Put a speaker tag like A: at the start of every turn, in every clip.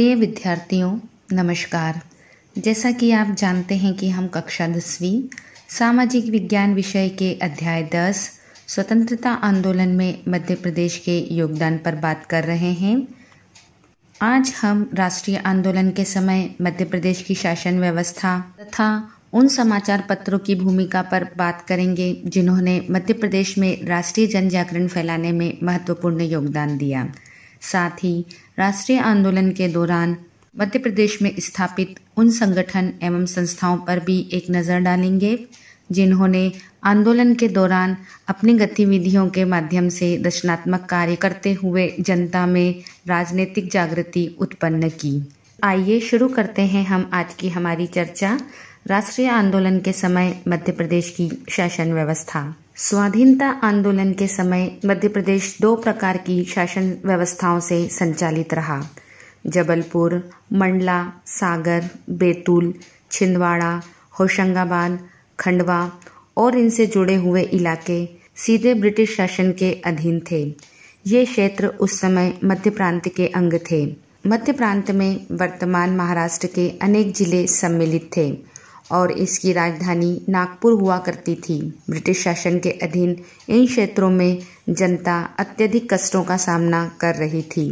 A: प्रिय विद्यार्थियों नमस्कार जैसा कि आप जानते हैं कि हम कक्षा दसवीं सामाजिक विज्ञान विषय के अध्याय दस स्वतंत्रता आंदोलन में मध्य प्रदेश के योगदान पर बात कर रहे हैं आज हम राष्ट्रीय आंदोलन के समय मध्य प्रदेश की शासन व्यवस्था तथा उन समाचार पत्रों की भूमिका पर बात करेंगे जिन्होंने मध्य प्रदेश में राष्ट्रीय जन जागरण फैलाने में महत्वपूर्ण योगदान दिया साथ ही राष्ट्रीय आंदोलन के दौरान मध्य प्रदेश में स्थापित उन संगठन एवं संस्थाओं पर भी एक नज़र डालेंगे जिन्होंने आंदोलन के दौरान अपनी गतिविधियों के माध्यम से दर्शनात्मक कार्य करते हुए जनता में राजनीतिक जागृति उत्पन्न की आइए शुरू करते हैं हम आज की हमारी चर्चा राष्ट्रीय आंदोलन के समय मध्य प्रदेश की शासन व्यवस्था स्वाधीनता आंदोलन के समय मध्य प्रदेश दो प्रकार की शासन व्यवस्थाओं से संचालित रहा जबलपुर मंडला सागर बैतूल छिंदवाड़ा होशंगाबाद खंडवा और इनसे जुड़े हुए इलाके सीधे ब्रिटिश शासन के अधीन थे ये क्षेत्र उस समय मध्य प्रांत के अंग थे मध्य प्रांत में वर्तमान महाराष्ट्र के अनेक जिले सम्मिलित थे और इसकी राजधानी नागपुर हुआ करती थी ब्रिटिश शासन के अधीन इन क्षेत्रों में जनता अत्यधिक कष्टों का सामना कर रही थी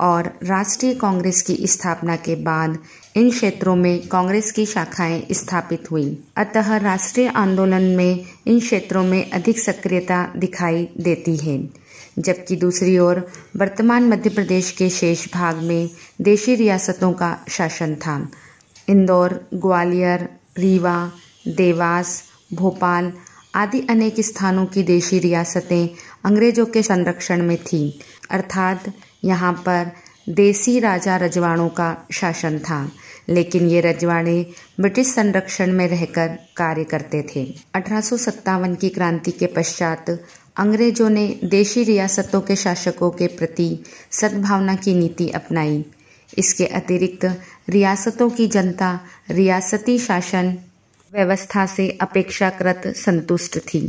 A: और राष्ट्रीय कांग्रेस की स्थापना के बाद इन क्षेत्रों में कांग्रेस की शाखाएं स्थापित हुई अतः राष्ट्रीय आंदोलन में इन क्षेत्रों में अधिक सक्रियता दिखाई देती है जबकि दूसरी ओर वर्तमान मध्य प्रदेश के शेष भाग में देशी रियासतों का शासन था इंदौर ग्वालियर रीवा देवास भोपाल आदि अनेक स्थानों की देशी रियासतें अंग्रेज़ों के संरक्षण में थीं अर्थात यहाँ पर देसी राजा रजवाड़ों का शासन था लेकिन ये रजवाड़े ब्रिटिश संरक्षण में रहकर कार्य करते थे अठारह की क्रांति के पश्चात अंग्रेजों ने देशी रियासतों के शासकों के प्रति सद्भावना की नीति अपनाई इसके अतिरिक्त रियासतों की जनता रियासती शासन व्यवस्था से अपेक्षाकृत संतुष्ट थी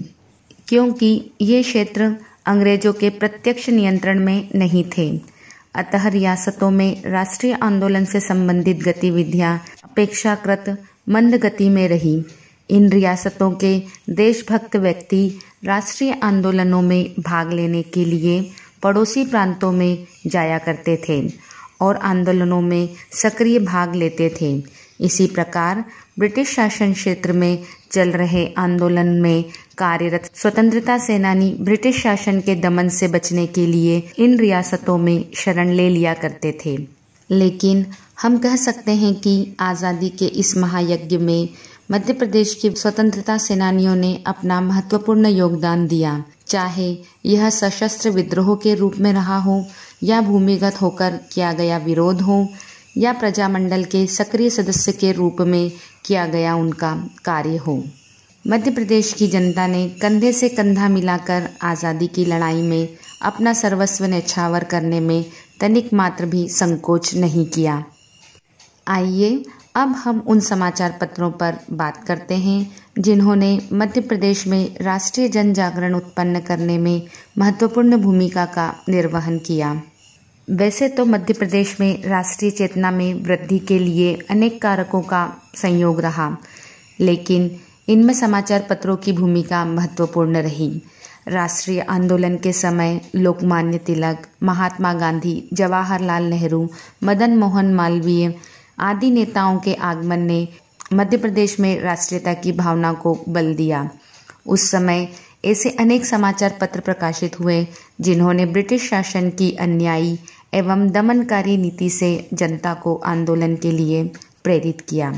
A: क्योंकि ये क्षेत्र अंग्रेजों के प्रत्यक्ष नियंत्रण में नहीं थे अतः रियासतों में राष्ट्रीय आंदोलन से संबंधित गतिविधियां अपेक्षाकृत मंद गति में रही इन रियासतों के देशभक्त व्यक्ति राष्ट्रीय आंदोलनों में भाग लेने के लिए पड़ोसी प्रांतों में जाया करते थे और आंदोलनों में सक्रिय भाग लेते थे इसी प्रकार ब्रिटिश शासन क्षेत्र में चल रहे आंदोलन में कार्यरत स्वतंत्रता सेनानी ब्रिटिश शासन के दमन से बचने के लिए इन रियासतों में शरण ले लिया करते थे लेकिन हम कह सकते हैं कि आज़ादी के इस महायज्ञ में मध्य प्रदेश के स्वतंत्रता सेनानियों ने अपना महत्वपूर्ण योगदान दिया चाहे यह सशस्त्र विद्रोह के रूप में रहा हो या भूमिगत होकर किया गया विरोध हो या प्रजामंडल के सक्रिय सदस्य के रूप में किया गया उनका कार्य हो मध्य प्रदेश की जनता ने कंधे से कंधा मिलाकर आज़ादी की लड़ाई में अपना सर्वस्व न्यछावर करने में तनिक मात्र भी संकोच नहीं किया आइए अब हम उन समाचार पत्रों पर बात करते हैं जिन्होंने मध्य प्रदेश में राष्ट्रीय जन जागरण उत्पन्न करने में महत्वपूर्ण भूमिका का निर्वहन किया वैसे तो मध्य प्रदेश में राष्ट्रीय चेतना में वृद्धि के लिए अनेक कारकों का संयोग रहा लेकिन इनमें समाचार पत्रों की भूमिका महत्वपूर्ण रही राष्ट्रीय आंदोलन के समय लोकमान्य तिलक महात्मा गांधी जवाहरलाल नेहरू मदन मोहन मालवीय आदि नेताओं के आगमन ने मध्य प्रदेश में राष्ट्रीयता की भावना को बल दिया उस समय ऐसे अनेक समाचार पत्र प्रकाशित हुए जिन्होंने ब्रिटिश शासन की अन्यायी एवं दमनकारी नीति से जनता को आंदोलन के लिए प्रेरित किया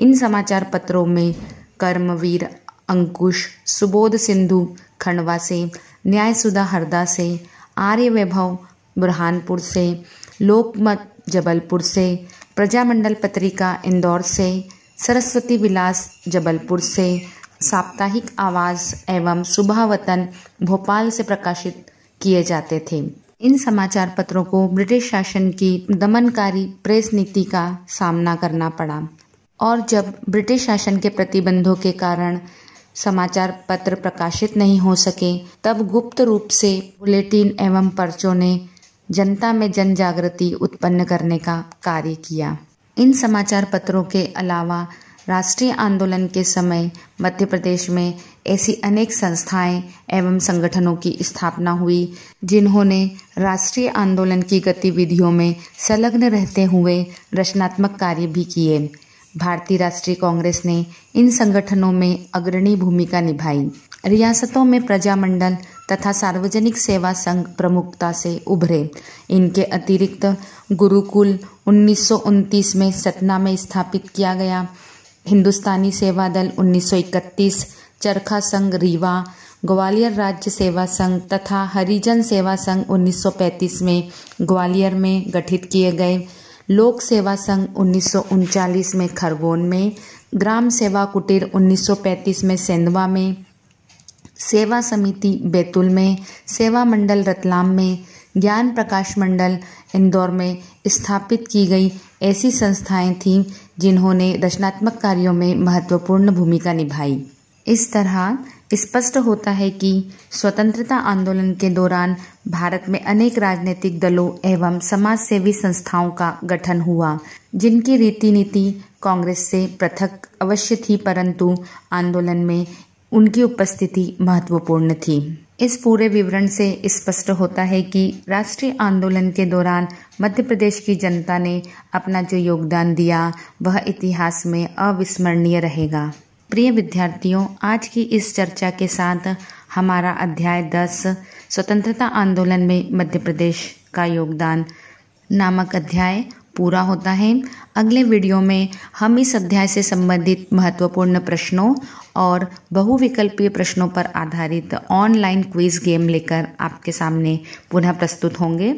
A: इन समाचार पत्रों में कर्मवीर अंकुश सुबोध सिंधु खंडवा से न्यायसुदा हरदा से आर्य वैभव बुरहानपुर से लोकमत जबलपुर से प्रजामंडल पत्रिका इंदौर से सरस्वती विलास जबलपुर से साप्ताहिक आवाज़ एवं सुबह वतन भोपाल से प्रकाशित किए जाते थे इन समाचार पत्रों को ब्रिटिश शासन की दमनकारी प्रेस नीति का सामना करना पड़ा और जब ब्रिटिश शासन के प्रतिबंधों के कारण समाचार पत्र प्रकाशित नहीं हो सके तब गुप्त रूप से बुलेटिन एवं पर्चों ने जनता में जन जागृति उत्पन्न करने का कार्य किया इन समाचार पत्रों के अलावा राष्ट्रीय आंदोलन के समय मध्य प्रदेश में ऐसी अनेक संस्थाएं एवं संगठनों की स्थापना हुई जिन्होंने राष्ट्रीय आंदोलन की गतिविधियों में संलग्न रहते हुए रचनात्मक कार्य भी किए भारतीय राष्ट्रीय कांग्रेस ने इन संगठनों में अग्रणी भूमिका निभाई रियासतों में प्रजामंडल तथा सार्वजनिक सेवा संघ प्रमुखता से उभरे इनके अतिरिक्त गुरुकुल उन्नीस में सतना में स्थापित किया गया हिंदुस्तानी सेवा दल 1931, चरखा संघ रीवा ग्वालियर राज्य सेवा संघ तथा हरिजन सेवा संघ 1935 में ग्वालियर में गठित किए गए लोक सेवा संघ उन्नीस में खरगोन में ग्राम सेवा कुटीर 1935 में सेंधवा में सेवा समिति बैतूल में सेवा मंडल रतलाम में ज्ञान प्रकाश मंडल इंदौर में स्थापित की गई ऐसी संस्थाएं थीं जिन्होंने रचनात्मक कार्यों में महत्वपूर्ण भूमिका निभाई इस तरह स्पष्ट होता है कि स्वतंत्रता आंदोलन के दौरान भारत में अनेक राजनीतिक दलों एवं समाज सेवी संस्थाओं का गठन हुआ जिनकी रीति नीति कांग्रेस से पृथक अवश्य थी परंतु आंदोलन में उनकी उपस्थिति महत्वपूर्ण थी इस पूरे विवरण से स्पष्ट होता है कि राष्ट्रीय आंदोलन के दौरान मध्य प्रदेश की जनता ने अपना जो योगदान दिया वह इतिहास में अविस्मरणीय रहेगा प्रिय विद्यार्थियों आज की इस चर्चा के साथ हमारा अध्याय दस स्वतंत्रता आंदोलन में मध्य प्रदेश का योगदान नामक अध्याय पूरा होता है अगले वीडियो में हम इस अध्याय से संबंधित महत्वपूर्ण प्रश्नों और बहुविकल्पीय प्रश्नों पर आधारित ऑनलाइन क्विज गेम लेकर आपके सामने पुनः प्रस्तुत होंगे